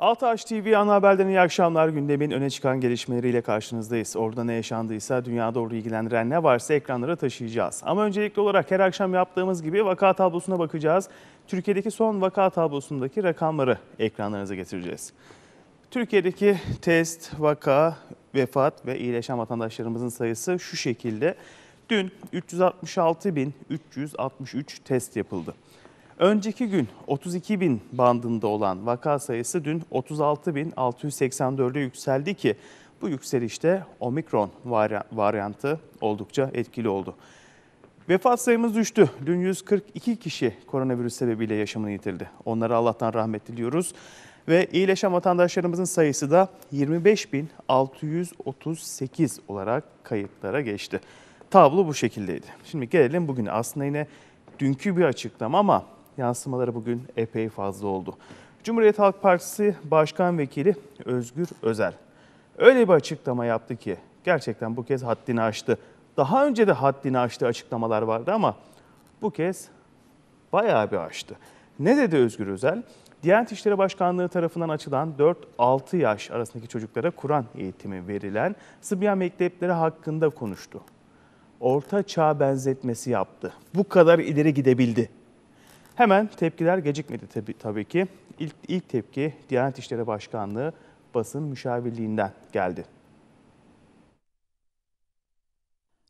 Altaş TV ana haberden iyi akşamlar. Gündemin öne çıkan gelişmeleriyle karşınızdayız. Orada ne yaşandıysa, dünya doğru ilgilendiren ne varsa ekranlara taşıyacağız. Ama öncelikli olarak her akşam yaptığımız gibi vaka tablosuna bakacağız. Türkiye'deki son vaka tablosundaki rakamları ekranlarınıza getireceğiz. Türkiye'deki test, vaka, vefat ve iyileşen vatandaşlarımızın sayısı şu şekilde. Dün 366.363 test yapıldı. Önceki gün 32 bin bandında olan vaka sayısı dün 36 bin 36.684'e yükseldi ki bu yükselişte omikron varyantı oldukça etkili oldu. Vefat sayımız düştü. Dün 142 kişi koronavirüs sebebiyle yaşamını yitirdi. Onlara Allah'tan rahmet diliyoruz. Ve iyileşen vatandaşlarımızın sayısı da 25.638 olarak kayıtlara geçti. Tablo bu şekildeydi. Şimdi gelelim bugün. Aslında yine dünkü bir açıklama ama yansımaları bugün epey fazla oldu. Cumhuriyet Halk Partisi Başkan Vekili Özgür Özel öyle bir açıklama yaptı ki gerçekten bu kez haddini aştı. Daha önce de haddini aştığı açıklamalar vardı ama bu kez bayağı bir aştı. Ne dedi Özgür Özel? Diyanet İşleri Başkanlığı tarafından açılan 4-6 yaş arasındaki çocuklara Kur'an eğitimi verilen Sıbyan mektepleri hakkında konuştu. Orta çağ benzetmesi yaptı. Bu kadar ileri gidebildi Hemen tepkiler gecikmedi tabii, tabii ki. İlk, ilk tepki Diyanet İşleri Başkanlığı basın müşavirliğinden geldi.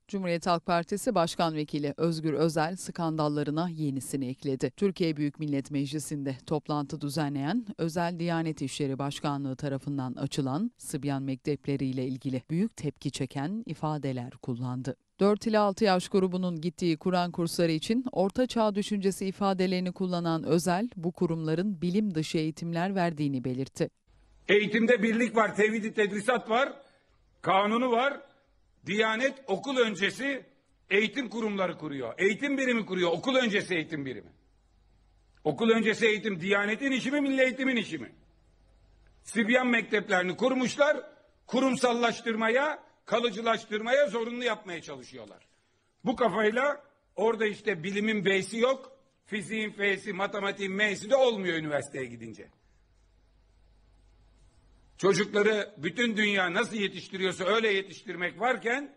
Cumhuriyet Halk Partisi Başkan Vekili Özgür Özel skandallarına yenisini ekledi. Türkiye Büyük Millet Meclisi'nde toplantı düzenleyen Özel Diyanet İşleri Başkanlığı tarafından açılan Sıbyan Mektepleri ile ilgili büyük tepki çeken ifadeler kullandı. 4 ila 6 yaş grubunun gittiği Kur'an kursları için Orta Çağ düşüncesi ifadelerini kullanan Özel, bu kurumların bilim dışı eğitimler verdiğini belirtti. Eğitimde birlik var, tevhidi tedrisat var, kanunu var. Diyanet okul öncesi eğitim kurumları kuruyor. Eğitim birimi kuruyor, okul öncesi eğitim birimi. Okul öncesi eğitim Diyanet'in işi mi, milli eğitimin işi mi? Sibyan mekteplerini kurmuşlar, kurumsallaştırmaya, kalıcılaştırmaya zorunlu yapmaya çalışıyorlar. Bu kafayla orada işte bilimin B'si yok, fiziğin F'si, matematiğin M'si de olmuyor üniversiteye gidince. Çocukları bütün dünya nasıl yetiştiriyorsa öyle yetiştirmek varken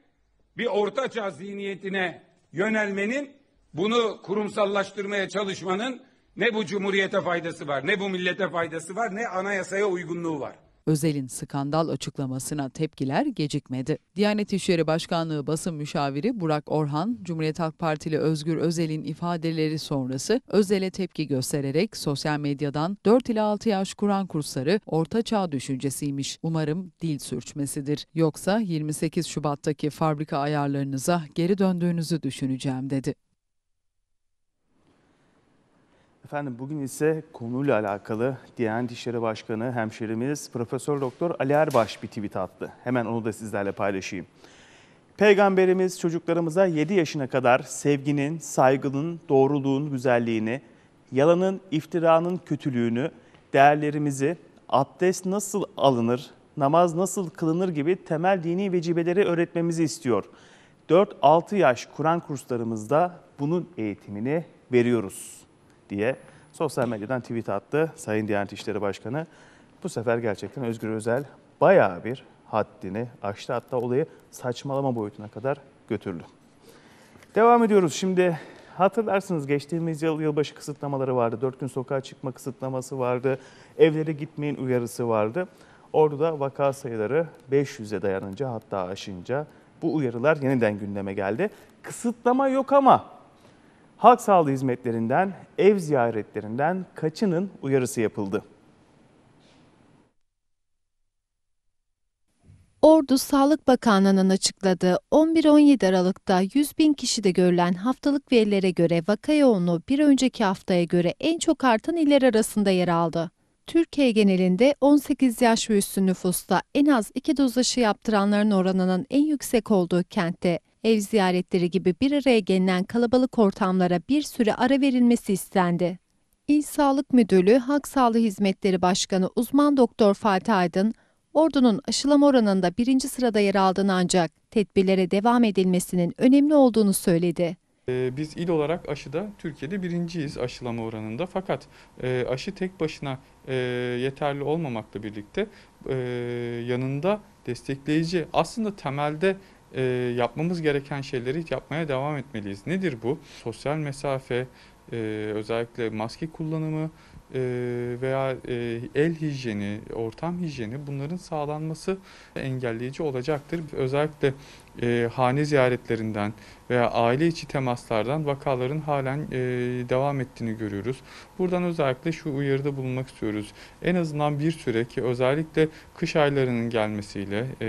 bir ortaçağ zihniyetine yönelmenin bunu kurumsallaştırmaya çalışmanın ne bu cumhuriyete faydası var, ne bu millete faydası var, ne anayasaya uygunluğu var. Özel'in skandal açıklamasına tepkiler gecikmedi. Diyanet İşleri Başkanlığı basın müşaviri Burak Orhan, Cumhuriyet Halk Partili Özgür Özel'in ifadeleri sonrası Özel'e tepki göstererek sosyal medyadan 4 ila 6 yaş Kur'an kursları orta çağ düşüncesiymiş. Umarım dil sürçmesidir. Yoksa 28 Şubat'taki fabrika ayarlarınıza geri döndüğünüzü düşüneceğim dedi. Efendim bugün ise konuyla alakalı Diyanet İşleri Başkanı hemşerimiz Profesör Doktor Ali Erbaş bir tweet attı. Hemen onu da sizlerle paylaşayım. Peygamberimiz çocuklarımıza 7 yaşına kadar sevginin, saygının, doğruluğun güzelliğini, yalanın, iftiranın kötülüğünü, değerlerimizi, abdest nasıl alınır, namaz nasıl kılınır gibi temel dini vecibeleri öğretmemizi istiyor. 4-6 yaş Kur'an kurslarımızda bunun eğitimini veriyoruz diye sosyal medyadan tweet attı Sayın Diyanet İşleri Başkanı. Bu sefer gerçekten Özgür Özel bayağı bir haddini aştı. Hatta olayı saçmalama boyutuna kadar götürdü. Devam ediyoruz şimdi. Hatırlarsınız geçtiğimiz yıl yılbaşı kısıtlamaları vardı. Dört gün sokağa çıkma kısıtlaması vardı. Evlere gitmeyin uyarısı vardı. Ordu'da vaka sayıları 500'e dayanınca hatta aşınca bu uyarılar yeniden gündeme geldi. Kısıtlama yok ama halk sağlığı hizmetlerinden, ev ziyaretlerinden kaçının uyarısı yapıldı. Ordu Sağlık Bakanlığı'nın açıkladığı 11-17 Aralık'ta 100 bin kişide görülen haftalık verilere göre vaka yoğunluğu bir önceki haftaya göre en çok artan iller arasında yer aldı. Türkiye genelinde 18 yaş ve üstü nüfusta en az 2 doz aşı yaptıranların oranının en yüksek olduğu kentte ev ziyaretleri gibi bir araya gelinen kalabalık ortamlara bir süre ara verilmesi istendi. İl Sağlık Müdürlüğü Halk Sağlığı Hizmetleri Başkanı uzman doktor Fatih Aydın, ordunun aşılama oranında birinci sırada yer aldığını ancak tedbirlere devam edilmesinin önemli olduğunu söyledi. Ee, biz il olarak aşıda Türkiye'de birinciyiz aşılama oranında fakat e, aşı tek başına e, yeterli olmamakla birlikte e, yanında destekleyici aslında temelde e, yapmamız gereken şeyleri yapmaya devam etmeliyiz. Nedir bu? Sosyal mesafe, e, özellikle maske kullanımı e, veya e, el hijyeni, ortam hijyeni bunların sağlanması engelleyici olacaktır. Özellikle e, hane ziyaretlerinden veya aile içi temaslardan vakaların halen e, devam ettiğini görüyoruz. Buradan özellikle şu uyarıda bulunmak istiyoruz. En azından bir süre ki özellikle kış aylarının gelmesiyle e,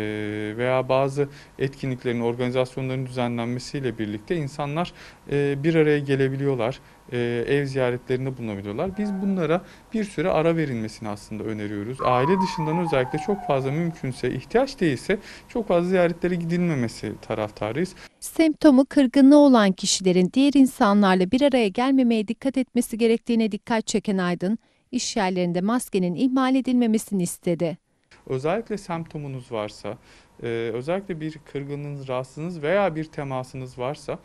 veya bazı etkinliklerin, organizasyonların düzenlenmesiyle birlikte insanlar e, bir araya gelebiliyorlar. E, ev ziyaretlerinde bulunabiliyorlar. Biz bunlara bir süre ara verilmesini aslında öneriyoruz. Aile dışından özellikle çok fazla mümkünse ihtiyaç değilse çok fazla ziyaretlere gidilmemesi taraftarıyız. Semptomu kırgınlığı olan kişilerin diğer insanlarla bir araya gelmemeye dikkat etmesi gerektiğine dikkat çeken Aydın, iş yerlerinde maskenin ihmal edilmemesini istedi. Özellikle semptomunuz varsa, e, özellikle bir kırgınlığınız, rahatsızınız veya bir temasınız varsa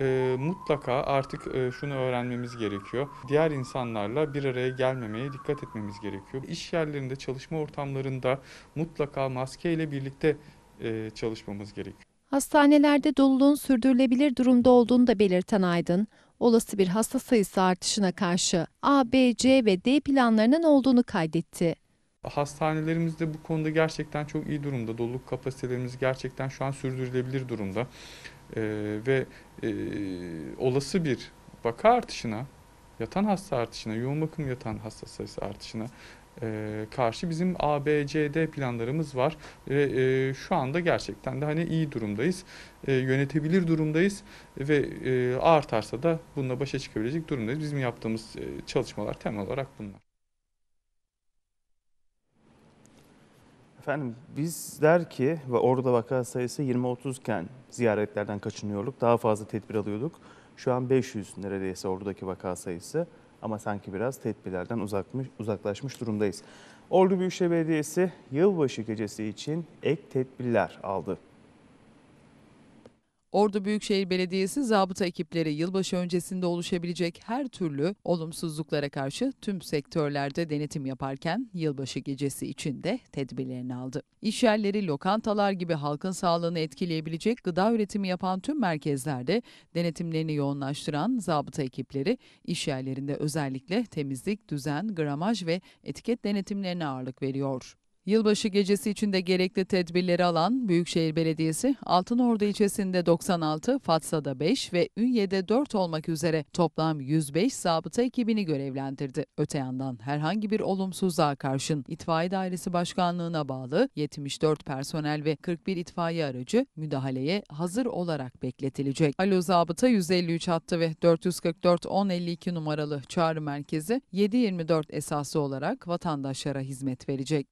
e, mutlaka artık e, şunu öğrenmemiz gerekiyor. Diğer insanlarla bir araya gelmemeye dikkat etmemiz gerekiyor. İş yerlerinde, çalışma ortamlarında mutlaka maskeyle birlikte e, çalışmamız gerekiyor. Hastanelerde doluluğun sürdürülebilir durumda olduğunu da belirten Aydın, olası bir hasta sayısı artışına karşı A, B, C ve D planlarının olduğunu kaydetti. Hastanelerimiz de bu konuda gerçekten çok iyi durumda. Doluluk kapasitelerimiz gerçekten şu an sürdürülebilir durumda e, ve e, olası bir vaka artışına, yatan hasta artışına, yoğun bakım yatan hasta sayısı artışına e, karşı bizim ABCD planlarımız var ve e, şu anda gerçekten de hani iyi durumdayız, e, yönetebilir durumdayız ve e, artarsa da bununla başa çıkabilecek durumdayız. Bizim yaptığımız e, çalışmalar temel olarak bunlar. Efendim bizler ki ve orada vaka sayısı 20-30 iken ziyaretlerden kaçınıyorduk. Daha fazla tedbir alıyorduk. Şu an 500 neredeyse oradaki vaka sayısı ama sanki biraz tedbirlerden uzakmış, uzaklaşmış durumdayız. Ordu Büyükşehir Belediyesi yılbaşı gecesi için ek tedbirler aldı. Ordu Büyükşehir Belediyesi zabıta ekipleri yılbaşı öncesinde oluşabilecek her türlü olumsuzluklara karşı tüm sektörlerde denetim yaparken yılbaşı gecesi için de tedbirlerini aldı. İş yerleri, lokantalar gibi halkın sağlığını etkileyebilecek gıda üretimi yapan tüm merkezlerde denetimlerini yoğunlaştıran zabıta ekipleri iş yerlerinde özellikle temizlik, düzen, gramaj ve etiket denetimlerine ağırlık veriyor. Yılbaşı gecesi için de gerekli tedbirleri alan Büyükşehir Belediyesi, Altınordu ilçesinde 96, Fatsa'da 5 ve Ünye'de 4 olmak üzere toplam 105 zabıta ekibini görevlendirdi. Öte yandan herhangi bir olumsuzluğa karşın itfaiye dairesi başkanlığına bağlı 74 personel ve 41 itfaiye aracı müdahaleye hazır olarak bekletilecek. Alo zabıta 153 hattı ve 444 1052 numaralı çağrı merkezi 724 esası olarak vatandaşlara hizmet verecek.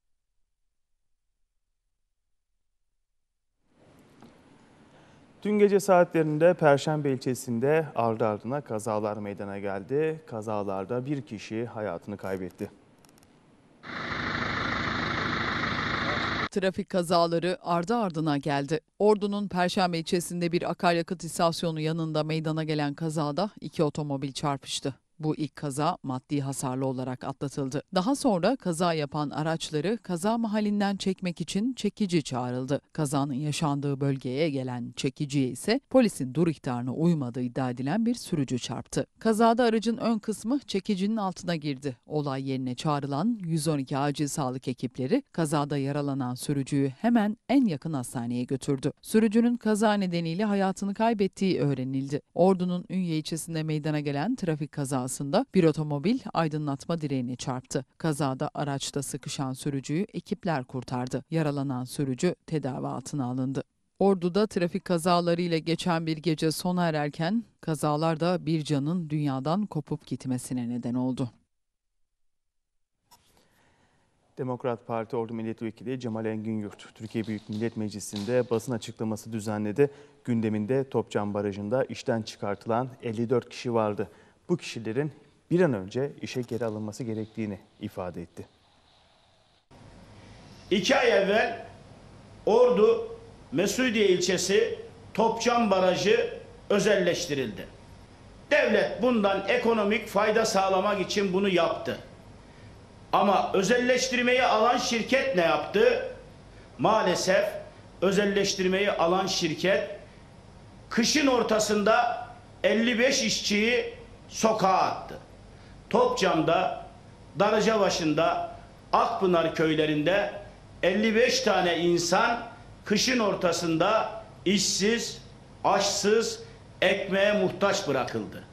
Dün gece saatlerinde Perşembe ilçesinde ardı ardına kazalar meydana geldi. Kazalarda bir kişi hayatını kaybetti. trafik kazaları ardı ardına geldi. Ordu'nun Perşembe ilçesinde bir akaryakıt istasyonu yanında meydana gelen kazada iki otomobil çarpıştı. Bu ilk kaza maddi hasarlı olarak atlatıldı. Daha sonra kaza yapan araçları kaza mahallinden çekmek için çekici çağrıldı. Kazanın yaşandığı bölgeye gelen çekiciye ise polisin dur ihtarına uymadığı iddia edilen bir sürücü çarptı. Kazada aracın ön kısmı çekicinin altına girdi. Olay yerine çağrılan 112 acil sağlık ekipleri kazada yaralanan sürücüyü hemen en yakın hastaneye götürdü. Sürücünün kaza nedeniyle hayatını kaybettiği öğrenildi. Ordu'nun Ünye ilçesinde meydana gelen trafik kazası esnasında bir otomobil aydınlatma direğini çarptı. Kazada araçta sıkışan sürücüyü ekipler kurtardı. Yaralanan sürücü tedavi altına alındı. Ordu'da trafik kazalarıyla geçen bir gece sona ererken kazalar da bir canın dünyadan kopup gitmesine neden oldu. Demokrat Parti Ordu Milletvekili Cemal Engin Yurt, Türkiye Büyük Millet Meclisi'nde basın açıklaması düzenledi. Gündeminde Topçam Barajı'nda işten çıkartılan 54 kişi vardı bu kişilerin bir an önce işe geri alınması gerektiğini ifade etti. İki ay evvel Ordu Mesudiye ilçesi Topçam Barajı özelleştirildi. Devlet bundan ekonomik fayda sağlamak için bunu yaptı. Ama özelleştirmeyi alan şirket ne yaptı? Maalesef özelleştirmeyi alan şirket kışın ortasında 55 işçiyi sokağa attı. Topçamda, Darıca başında, Akpınar köylerinde 55 tane insan kışın ortasında işsiz, açsız, ekmeğe muhtaç bırakıldı.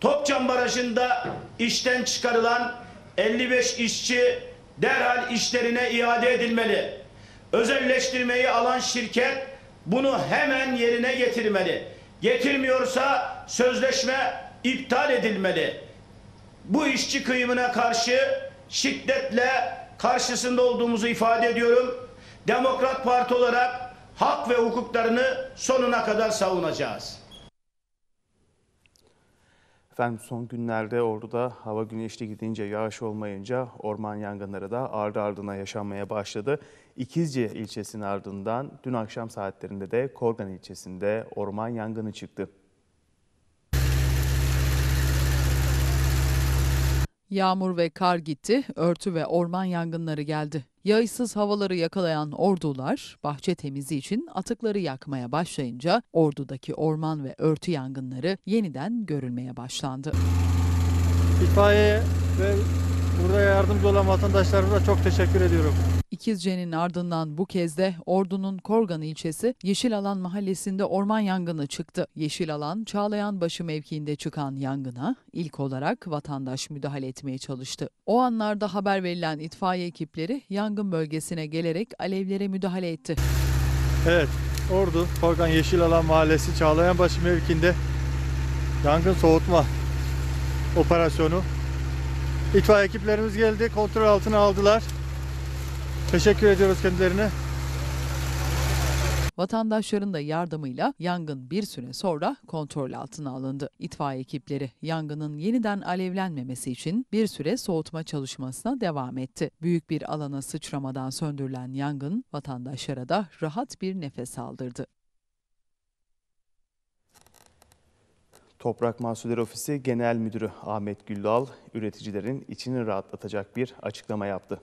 Topçam Barajı'nda işten çıkarılan 55 işçi derhal işlerine iade edilmeli. Özelleştirmeyi alan şirket bunu hemen yerine getirmeli. Getirmiyorsa sözleşme iptal edilmeli. Bu işçi kıyımına karşı şiddetle karşısında olduğumuzu ifade ediyorum. Demokrat Parti olarak hak ve hukuklarını sonuna kadar savunacağız. Efendim son günlerde orada hava güneşli gidince yağış olmayınca orman yangınları da ardı ardına yaşanmaya başladı. İkizce ilçesinin ardından dün akşam saatlerinde de Korgan ilçesinde orman yangını çıktı. Yağmur ve kar gitti, örtü ve orman yangınları geldi. Yağışsız havaları yakalayan ordular bahçe temizliği için atıkları yakmaya başlayınca ordudaki orman ve örtü yangınları yeniden görülmeye başlandı. İtfaiye ve burada yardımcı olan vatandaşlarımıza çok teşekkür ediyorum. İkizce'nin ardından bu kez de Ordu'nun Korgan ilçesi Yeşil Alan mahallesinde orman yangını çıktı. Yeşil Alan Çağlayanbaşı mevkiinde çıkan yangına ilk olarak vatandaş müdahale etmeye çalıştı. O anlarda haber verilen itfaiye ekipleri yangın bölgesine gelerek alevlere müdahale etti. Evet, Ordu Korgan Yeşil Alan mahallesi Çağlayanbaşı mevkiinde yangın soğutma operasyonu. İtfaiye ekiplerimiz geldi, kontrol altına aldılar. Teşekkür ediyoruz kendilerine. Vatandaşların da yardımıyla yangın bir süre sonra kontrol altına alındı. İtfaiye ekipleri yangının yeniden alevlenmemesi için bir süre soğutma çalışmasına devam etti. Büyük bir alana sıçramadan söndürülen yangın vatandaşlara da rahat bir nefes aldırdı. Toprak Mahsulleri Ofisi Genel Müdürü Ahmet Güllal, üreticilerin içini rahatlatacak bir açıklama yaptı.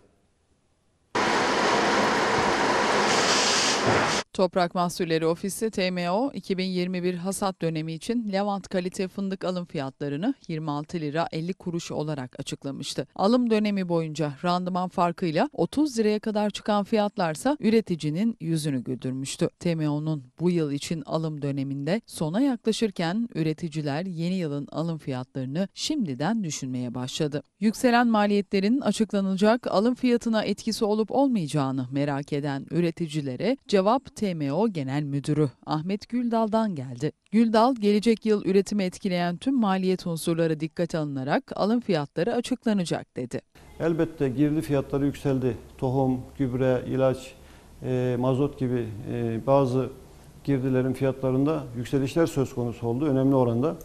Toprak Mahsulleri Ofisi TMO 2021 hasat dönemi için Levant kalite fındık alım fiyatlarını 26 lira 50 kuruş olarak açıklamıştı. Alım dönemi boyunca randıman farkıyla 30 liraya kadar çıkan fiyatlarsa üreticinin yüzünü güldürmüştü. TMO'nun bu yıl için alım döneminde sona yaklaşırken üreticiler yeni yılın alım fiyatlarını şimdiden düşünmeye başladı. Yükselen maliyetlerin açıklanacak alım fiyatına etkisi olup olmayacağını merak eden üreticilere cevap TMO Genel Müdürü Ahmet Güldal'dan geldi. Güldal, gelecek yıl üretimi etkileyen tüm maliyet unsurları dikkate alınarak alım fiyatları açıklanacak dedi. Elbette girdi fiyatları yükseldi. Tohum, gübre, ilaç, e, mazot gibi e, bazı girdilerin fiyatlarında yükselişler söz konusu oldu önemli oranda.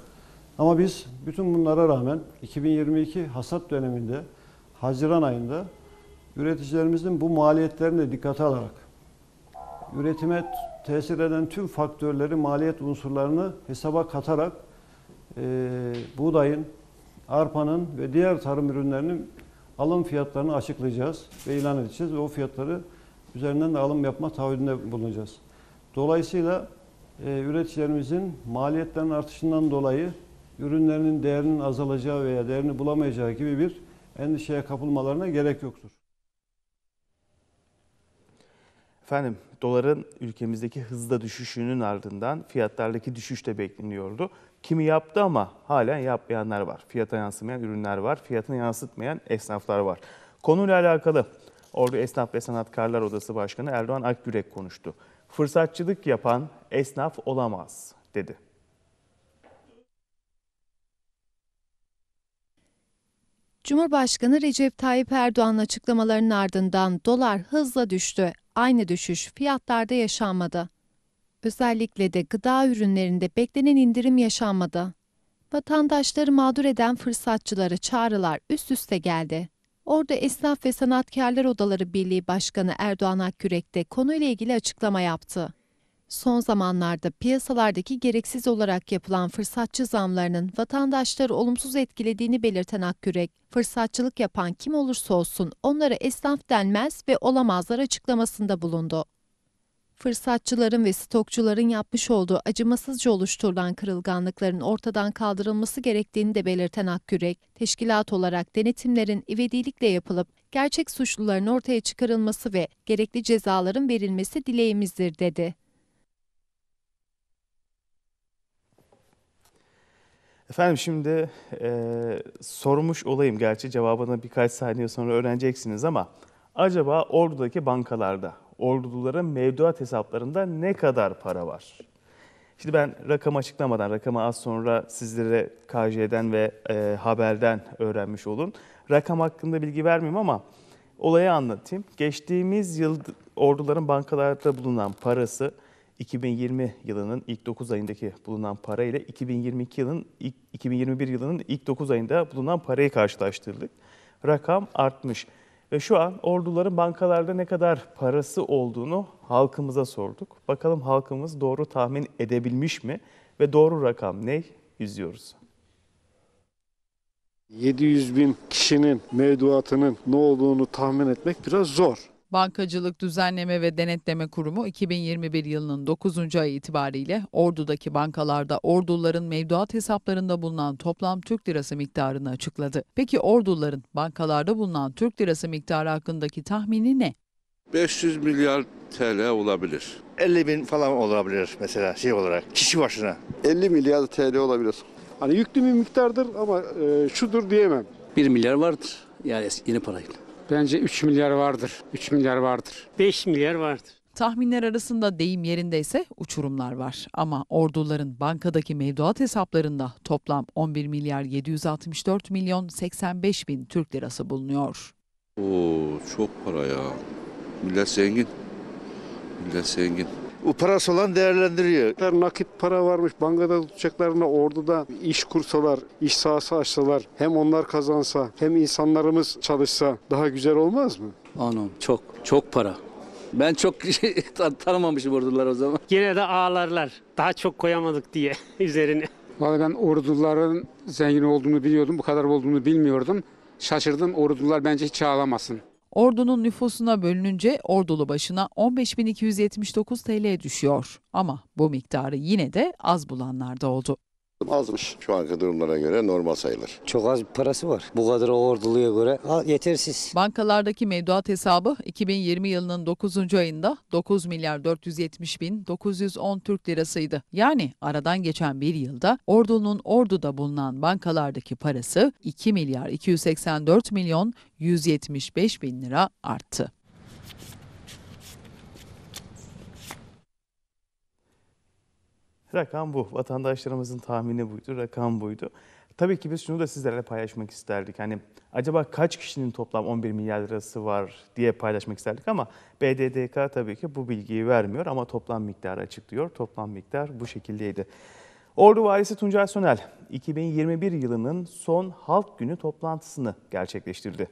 Ama biz bütün bunlara rağmen 2022 hasat döneminde Haziran ayında üreticilerimizin bu maliyetlerini de dikkate alarak üretime tesir eden tüm faktörleri, maliyet unsurlarını hesaba katarak e, buğdayın, arpanın ve diğer tarım ürünlerinin alım fiyatlarını açıklayacağız ve ilan edeceğiz ve o fiyatları üzerinden de alım yapma taahhüdünde bulunacağız. Dolayısıyla e, üreticilerimizin maliyetlerin artışından dolayı ürünlerinin değerinin azalacağı veya değerini bulamayacağı gibi bir endişeye kapılmalarına gerek yoktur. Efendim doların ülkemizdeki hızla düşüşünün ardından fiyatlardaki düşüş de bekleniyordu. Kimi yaptı ama hala yapmayanlar var. Fiyata yansımayan ürünler var. Fiyatını yansıtmayan esnaflar var. Konuyla alakalı Ordu Esnaf ve Sanatkarlar Odası Başkanı Erdoğan Akgürek konuştu. Fırsatçılık yapan esnaf olamaz dedi. Cumhurbaşkanı Recep Tayyip Erdoğan'ın açıklamalarının ardından dolar hızla düştü aynı düşüş fiyatlarda yaşanmadı. Özellikle de gıda ürünlerinde beklenen indirim yaşanmadı. Vatandaşları mağdur eden fırsatçılara çağrılar üst üste geldi. Orada Esnaf ve Sanatkarlar Odaları Birliği Başkanı Erdoğan Akkürek de konuyla ilgili açıklama yaptı. Son zamanlarda piyasalardaki gereksiz olarak yapılan fırsatçı zamlarının vatandaşları olumsuz etkilediğini belirten Akgürek, fırsatçılık yapan kim olursa olsun onlara esnaf denmez ve olamazlar açıklamasında bulundu. Fırsatçıların ve stokçuların yapmış olduğu acımasızca oluşturulan kırılganlıkların ortadan kaldırılması gerektiğini de belirten Akgürek, teşkilat olarak denetimlerin ivedilikle yapılıp gerçek suçluların ortaya çıkarılması ve gerekli cezaların verilmesi dileğimizdir dedi. Efendim şimdi e, sormuş olayım gerçi cevabını birkaç saniye sonra öğreneceksiniz ama acaba Ordu'daki bankalarda, Orduluların mevduat hesaplarında ne kadar para var? Şimdi ben rakam açıklamadan, rakamı az sonra sizlere KJ'den ve e, haberden öğrenmiş olun. Rakam hakkında bilgi vermeyeyim ama olayı anlatayım. Geçtiğimiz yıl orduların bankalarda bulunan parası 2020 yılının ilk 9 ayındaki bulunan para ile 2022 yılının 2021 yılının ilk 9 ayında bulunan parayı karşılaştırdık. Rakam artmış. Ve şu an orduların bankalarda ne kadar parası olduğunu halkımıza sorduk. Bakalım halkımız doğru tahmin edebilmiş mi ve doğru rakam ne? İzliyoruz. 700 bin kişinin mevduatının ne olduğunu tahmin etmek biraz zor. Bankacılık Düzenleme ve Denetleme Kurumu 2021 yılının 9. ayı itibariyle Ordu'daki bankalarda orduların mevduat hesaplarında bulunan toplam Türk lirası miktarını açıkladı. Peki orduların bankalarda bulunan Türk lirası miktarı hakkındaki tahmini ne? 500 milyar TL olabilir. 50 bin falan olabilir mesela şey olarak kişi başına. 50 milyar TL olabilir. Hani yüklü bir miktardır ama e, şudur diyemem. 1 milyar vardır yani yeni parayla. Bence 3 milyar vardır. 3 milyar vardır. 5 milyar vardır. Tahminler arasında deyim yerinde ise uçurumlar var. Ama orduların bankadaki mevduat hesaplarında toplam 11 milyar 764 milyon 85 bin Türk lirası bulunuyor. Oo çok para ya. Millet zengin. Millet zengin o parası olan değerlendiriyor. Nakit para varmış bankada tutacaklarına da iş kursalar, iş sahası açsalar hem onlar kazansa hem insanlarımız çalışsa daha güzel olmaz mı? Anam çok çok para. Ben çok şey tanımamışım ordular o zaman. Yine de ağlarlar. Daha çok koyamadık diye üzerine. Vallahi ben orduların zengin olduğunu biliyordum. Bu kadar olduğunu bilmiyordum. Şaşırdım. Ordular bence hiç ağlamasın. Ordunun nüfusuna bölününce ordulu başına 15.279 TL düşüyor. Ama bu miktarı yine de az bulanlarda oldu azmış. Şu anki durumlara göre normal sayılır. Çok az parası var. Bu kadar orduluya göre yetersiz. Bankalardaki mevduat hesabı 2020 yılının 9. ayında 9 milyar 470 bin 910 Türk lirasıydı. Yani aradan geçen bir yılda ordunun orduda bulunan bankalardaki parası 2 milyar 284 milyon 175 bin lira arttı. Rakam bu. Vatandaşlarımızın tahmini buydu. Rakam buydu. Tabii ki biz şunu da sizlerle paylaşmak isterdik. Hani acaba kaç kişinin toplam 11 milyar lirası var diye paylaşmak isterdik ama BDDK tabii ki bu bilgiyi vermiyor ama toplam miktarı açıklıyor. Toplam miktar bu şekildeydi. Ordu Valisi Tuncay Sönel 2021 yılının son halk günü toplantısını gerçekleştirdi.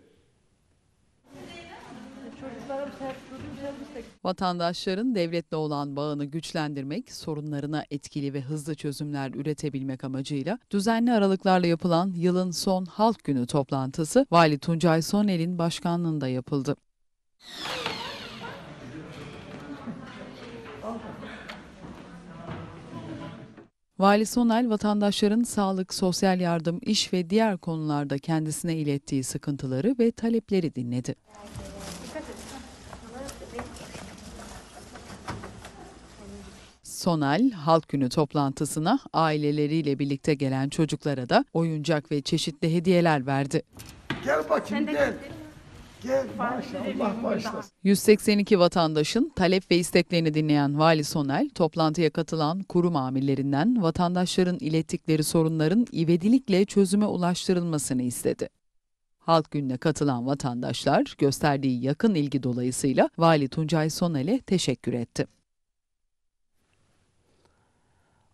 Vatandaşların devletle olan bağını güçlendirmek, sorunlarına etkili ve hızlı çözümler üretebilmek amacıyla düzenli aralıklarla yapılan yılın son halk günü toplantısı Vali Tuncay Sonel'in başkanlığında yapıldı. Vali Sonel vatandaşların sağlık, sosyal yardım, iş ve diğer konularda kendisine ilettiği sıkıntıları ve talepleri dinledi. Sonel Halk Günü toplantısına aileleriyle birlikte gelen çocuklara da oyuncak ve çeşitli hediyeler verdi. Gel bakayım gel. Gel maşallah başlasın. 182 vatandaşın talep ve isteklerini dinleyen Vali Sonel, toplantıya katılan kurum amirlerinden vatandaşların ilettikleri sorunların ivedilikle çözüme ulaştırılmasını istedi. Halk gününe katılan vatandaşlar gösterdiği yakın ilgi dolayısıyla Vali Tuncay Sonel'e teşekkür etti.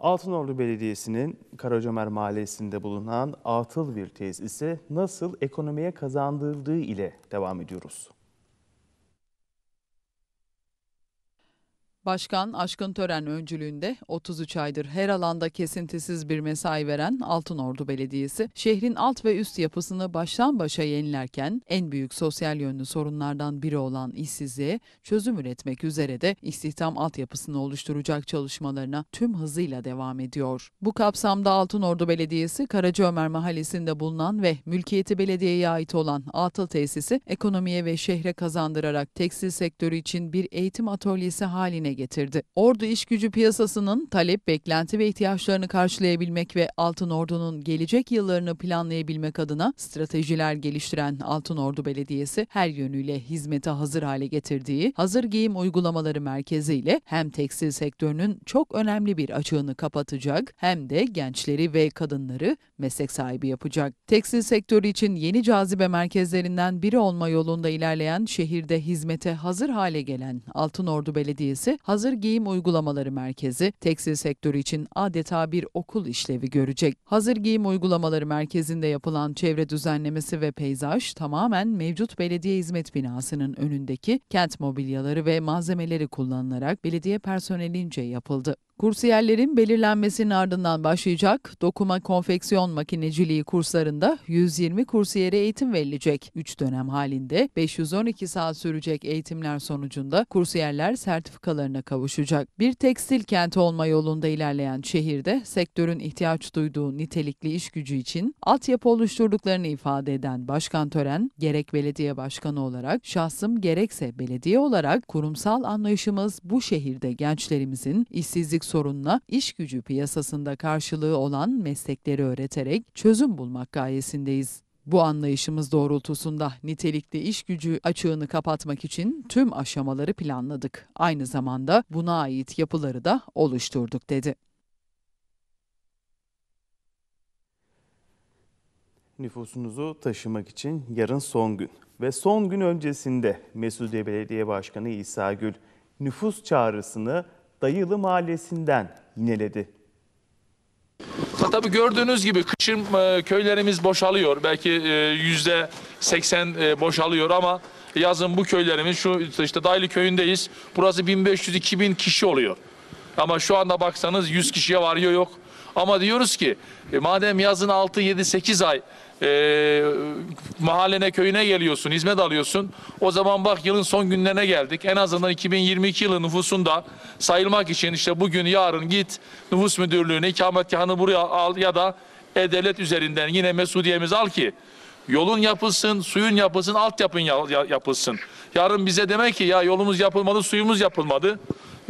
Altınordu Belediyesi'nin Karacamer Mahallesi'nde bulunan atıl bir tez ise nasıl ekonomiye kazandırıldığı ile devam ediyoruz. Başkan Aşkın Tören öncülüğünde 33 aydır her alanda kesintisiz bir mesai veren Altınordu Belediyesi, şehrin alt ve üst yapısını baştan başa yenilerken en büyük sosyal yönlü sorunlardan biri olan işsizliğe çözüm üretmek üzere de istihdam altyapısını oluşturacak çalışmalarına tüm hızıyla devam ediyor. Bu kapsamda Altınordu Belediyesi Karacaömer Mahallesi'nde bulunan ve mülkiyeti belediyeye ait olan atıl tesisi ekonomiye ve şehre kazandırarak tekstil sektörü için bir eğitim atölyesi haline gündeme getirdi. Ordu iş gücü piyasasının talep, beklenti ve ihtiyaçlarını karşılayabilmek ve Altın Ordu'nun gelecek yıllarını planlayabilmek adına stratejiler geliştiren Altın Ordu Belediyesi her yönüyle hizmete hazır hale getirdiği hazır giyim uygulamaları merkeziyle hem tekstil sektörünün çok önemli bir açığını kapatacak hem de gençleri ve kadınları meslek sahibi yapacak. Tekstil sektörü için yeni cazibe merkezlerinden biri olma yolunda ilerleyen şehirde hizmete hazır hale gelen Altın Ordu Belediyesi hazır giyim uygulamaları merkezi tekstil sektörü için adeta bir okul işlevi görecek. Hazır giyim uygulamaları merkezinde yapılan çevre düzenlemesi ve peyzaj tamamen mevcut belediye hizmet binasının önündeki kent mobilyaları ve malzemeleri kullanılarak belediye personelince yapıldı. Kursiyerlerin belirlenmesinin ardından başlayacak dokuma konfeksiyon makineciliği kurslarında 120 kursiyere eğitim verilecek. 3 dönem halinde 512 saat sürecek eğitimler sonucunda kursiyerler sertifikalarına kavuşacak. Bir tekstil kenti olma yolunda ilerleyen şehirde sektörün ihtiyaç duyduğu nitelikli iş gücü için altyapı oluşturduklarını ifade eden Başkan Tören, gerek belediye başkanı olarak şahsım gerekse belediye olarak kurumsal anlayışımız bu şehirde gençlerimizin işsizlik sorunla iş gücü piyasasında karşılığı olan meslekleri öğreterek çözüm bulmak gayesindeyiz. Bu anlayışımız doğrultusunda nitelikli iş gücü açığını kapatmak için tüm aşamaları planladık. Aynı zamanda buna ait yapıları da oluşturduk dedi. Nüfusunuzu taşımak için yarın son gün ve son gün öncesinde Mesudiye Belediye Başkanı İsa Gül nüfus çağrısını Dayılı Mahallesi'nden yineledi. Tabii gördüğünüz gibi kışın e, köylerimiz boşalıyor. Belki e, yüzde seksen e, boşalıyor ama yazın bu köylerimiz şu işte Dayılı köyündeyiz. Burası 1500-2000 kişi oluyor. Ama şu anda baksanız 100 kişiye varıyor yok. Ama diyoruz ki e, madem yazın 6, 7, 8 ay e, mahallene köyüne geliyorsun, hizmet alıyorsun. O zaman bak yılın son günlerine geldik. En azından 2022 yılı nüfusunda sayılmak için işte bugün yarın git nüfus müdürlüğüne ikametgahını buraya al ya da e-devlet üzerinden yine mesudiyemizi al ki yolun yapılsın, suyun yapılsın, altyapın yapılsın. Yarın bize demek ki ya yolumuz yapılmadı, suyumuz yapılmadı.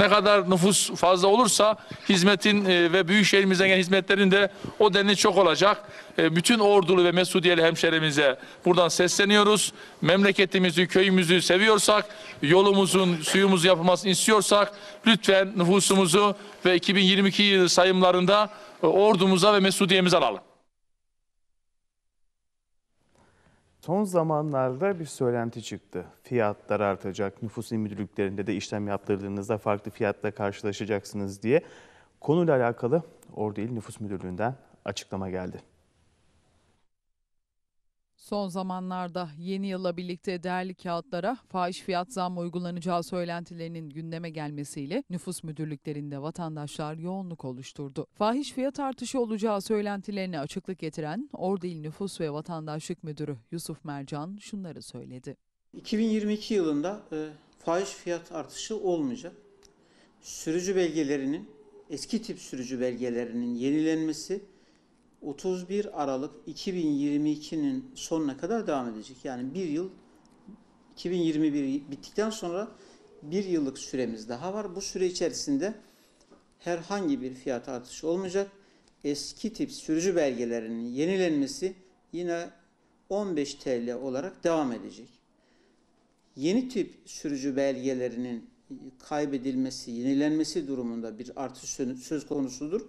Ne kadar nüfus fazla olursa hizmetin e, ve büyükşehirimizden gelen hizmetlerin de o denli çok olacak. E, bütün ordulu ve Mesudiyeli hemşerimize buradan sesleniyoruz. Memleketimizi, köyümüzü seviyorsak, yolumuzun, suyumuzun yapılmasını istiyorsak lütfen nüfusumuzu ve 2022 yılı sayımlarında e, ordumuza ve mesudiyemize alalım. Son zamanlarda bir söylenti çıktı. Fiyatlar artacak, nüfus müdürlüklerinde de işlem yaptırdığınızda farklı fiyatla karşılaşacaksınız diye. Konuyla alakalı Ordu İl Nüfus Müdürlüğü'nden açıklama geldi. Son zamanlarda yeni yılla birlikte değerli kağıtlara faiz fiyat zammı uygulanacağı söylentilerinin gündeme gelmesiyle nüfus müdürlüklerinde vatandaşlar yoğunluk oluşturdu. Fahiş fiyat artışı olacağı söylentilerine açıklık getiren Ordil Nüfus ve Vatandaşlık Müdürü Yusuf Mercan şunları söyledi. 2022 yılında e, fahiş fiyat artışı olmayacak. Sürücü belgelerinin eski tip sürücü belgelerinin yenilenmesi 31 Aralık 2022'nin sonuna kadar devam edecek. Yani bir yıl 2021 bittikten sonra bir yıllık süremiz daha var. Bu süre içerisinde herhangi bir fiyat artışı olmayacak. Eski tip sürücü belgelerinin yenilenmesi yine 15 TL olarak devam edecek. Yeni tip sürücü belgelerinin kaybedilmesi, yenilenmesi durumunda bir artış söz konusudur.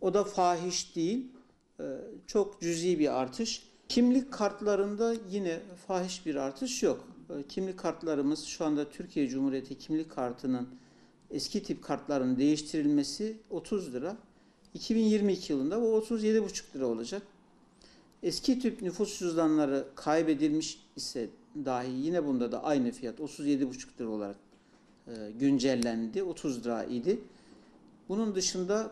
O da fahiş değil, e, çok cüzi bir artış. Kimlik kartlarında yine fahiş bir artış yok. E, kimlik kartlarımız şu anda Türkiye Cumhuriyeti kimlik kartının eski tip kartların değiştirilmesi 30 lira. 2022 yılında bu 37,5 lira olacak. Eski tip nüfus cüzdanları kaybedilmiş ise dahi yine bunda da aynı fiyat 37,5 lira olarak e, güncellendi. 30 lira idi. Bunun dışında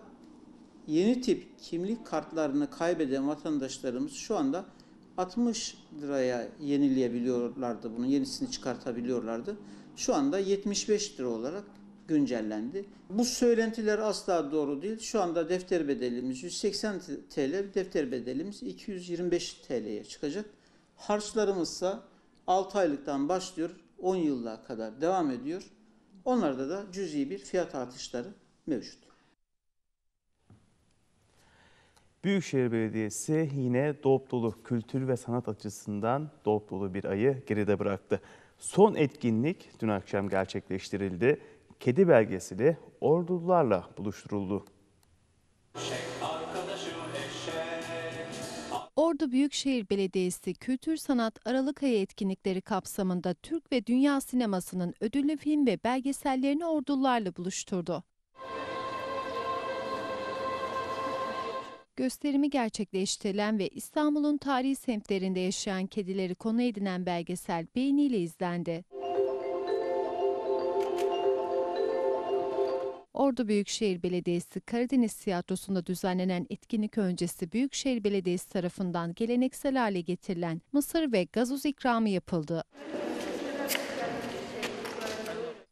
yeni tip kimlik kartlarını kaybeden vatandaşlarımız şu anda 60 liraya yenileyebiliyorlardı bunu yenisini çıkartabiliyorlardı. Şu anda 75 lira olarak güncellendi. Bu söylentiler asla doğru değil. Şu anda defter bedelimiz 180 TL, defter bedelimiz 225 TL'ye çıkacak. Harçlarımızsa 6 aylıktan başlıyor, 10 yıla kadar devam ediyor. Onlarda da cüzi bir fiyat artışları mevcut. Büyükşehir Belediyesi yine dop dolu kültür ve sanat açısından dop dolu bir ayı geride bıraktı. Son etkinlik dün akşam gerçekleştirildi. Kedi belgeseli ordularla buluşturuldu. Ordu Büyükşehir Belediyesi Kültür Sanat Aralık ayı etkinlikleri kapsamında Türk ve dünya sinemasının ödüllü film ve belgesellerini ordularla buluşturdu. gösterimi gerçekleştirilen ve İstanbul'un tarihi semtlerinde yaşayan kedileri konu edinen belgesel beğeniyle izlendi. Ordu Büyükşehir Belediyesi Karadeniz Tiyatrosu'nda düzenlenen etkinlik öncesi Büyükşehir Belediyesi tarafından geleneksel hale getirilen mısır ve gazoz ikramı yapıldı.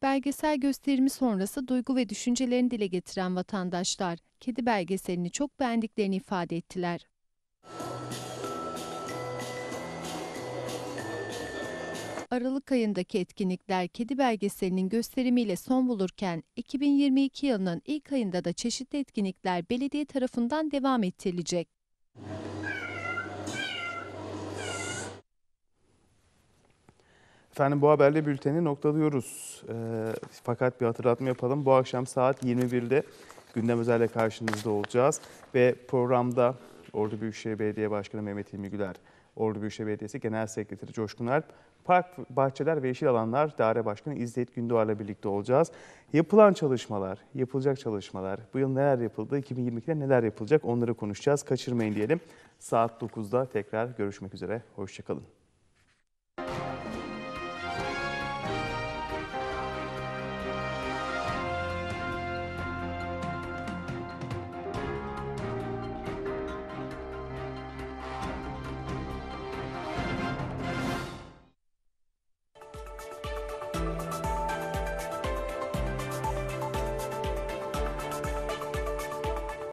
Belgesel gösterimi sonrası duygu ve düşüncelerini dile getiren vatandaşlar, kedi belgeselini çok beğendiklerini ifade ettiler. Aralık ayındaki etkinlikler kedi belgeselinin gösterimiyle son bulurken 2022 yılının ilk ayında da çeşitli etkinlikler belediye tarafından devam ettirilecek. Efendim bu haberle bülteni noktalıyoruz. E, fakat bir hatırlatma yapalım. Bu akşam saat 21'de gündem özelle karşınızda olacağız. Ve programda Ordu Büyükşehir Belediye Başkanı Mehmet İlmi Güler, Ordu Büyükşehir Belediyesi Genel Sekreteri Coşkun Alp, Park, Bahçeler ve Yeşil Alanlar Daire Başkanı İzzet Gündoğar'la birlikte olacağız. Yapılan çalışmalar, yapılacak çalışmalar, bu yıl neler yapıldı, 2022'de neler yapılacak onları konuşacağız. Kaçırmayın diyelim. Saat 9'da tekrar görüşmek üzere. Hoşçakalın.